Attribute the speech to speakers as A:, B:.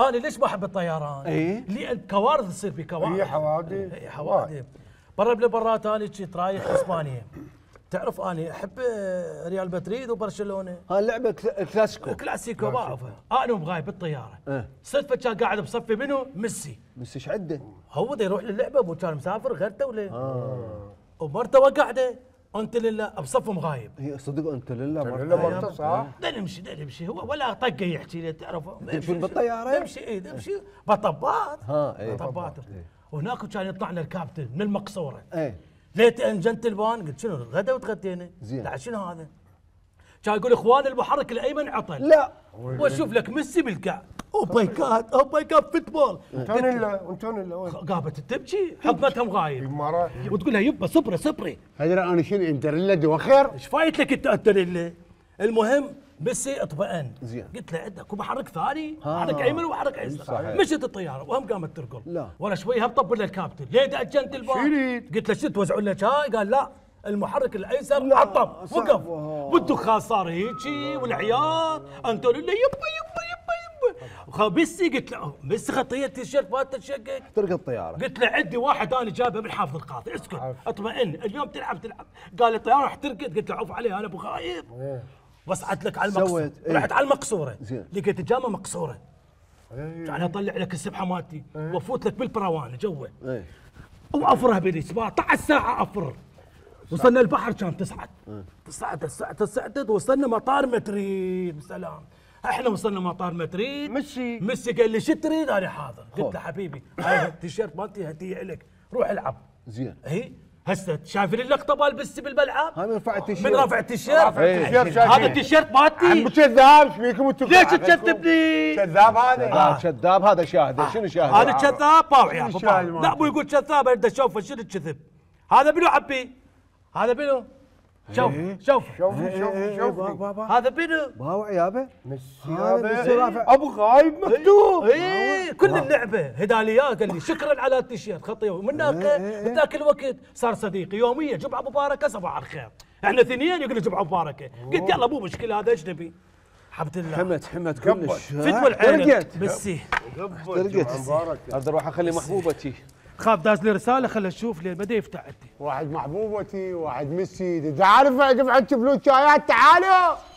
A: انا ليش ما احب الطيران؟ اي كوارث تصير في كوارث اي حوادث اي حوادث برا بالبرات انا كنت رايح اسبانيا تعرف انا احب آه، ريال مدريد وبرشلونه ها لعبه كلاسيكو كلاسيكو ما اعرفها انا مغايب بالطياره صدفه كان قاعد بصفي منه ميسي ميسي ايش عنده؟ هو يروح للعبه مو كان مسافر غيرته ولا آه. ومرته وقعده لله بصفهم غايب اي صدق انتليلا انتليلا مرتص ده نمشي ده نمشي هو ولا طقه يحكي لي تعرفه تمشون بالطياره نمشي اي نمشي بطبات ها اي بطبات وهناك إيه. كان يطلعنا الكابتن من المقصوره اي ليت انجنت البان قلت شنو غدا وتغدينا زين شنو هذا؟ كان يقول اخوان المحرك الايمن عطل لا واشوف لك ميسي بالكعب او ماي جاد او ماي جاد فوتبول انتونيلا انتونيلا قامت تبكي حضنتهم غايب وتقول لها يبا صبري صبري ادري انا شنو انتريلا دوخير ايش فايت لك انتريلا المهم ميسي اطمئن زين قلت له عندك وبحرك ثاني حرك ايمن وحرك ايسر مشت الطياره وهم قامت ترقل لا ولا شوي هم طبل الكابتن ليه دجنت الباب؟ قلت له شو توزعون له شاي قال لا المحرك الايسر عطب وقف والدخان صار هيجي والعيار انتوني يبا يبا بس قلت له بس خطية التيشيرت ما الشقه ترك الطياره قلت له عندي واحد انا جايبه من حافظ القاضي اسكت اطمئن اليوم تلعب تلعب قال لي الطياره راح ترقد قلت له عوف عليه انا ابو خايب إيه. وسعت لك على المقصوره ايه؟ رحت على المقصوره لقيت الجامه مقصوره ايه. يعني اطلع لك السبحه مالتي ايه. وافوت لك بالبروانه جوا ايه. وافرها بلي 17 ساعه افر وصلنا البحر كان تصعد إيه. تصعد تصعد تصعد وصلنا مطار مدريد بسلام احنا وصلنا مطار مدريد ميسي ميسي قال لي شو تريد؟ انا حاضر قلت له حبيبي هاي التيشيرت مالتي هديه لك روح العب زين اي هسه شايفين اللقطه بالبستي بالملعب؟ هاي من رفع آه. التيشيرت من رفع التيشيرت؟ إيه، هذا التيشيرت مالتي عم كذاب ايش فيكم انتم؟ ليش تكذبني؟ كذاب هذا آه. آه، كذاب هذا شاهده شنو شاهده؟ هذا كذاب باوع لا مو يقول كذاب انت شوفه شنو الكذب؟ هذا منو عبي؟ هذا منو؟ إيه. إيه، إيه، شوف شوف شوف شوف شوف هذا بنو باو عيابه هذا ابو غايب مكتوب اي كل اللعبه هداليا قال لي شكرا على التيشيرت خطي ومن ذاك الوقت صار صديقي يوميا جمعه مباركه صباح الخير احنا اثنين يقول جمعه مباركه قلت يلا مو مشكله هذا اجنبي حمد الله حمد حمد كلش فتوى العين بسي احترقت عبد اروح اخلي محبوبتي خاف داز لي رساله خلها نشوف لين بدا يفتح عندي واحد محبوبتي واحد ميسي اذا عارف تعال عندك فلوس شايات تعالوا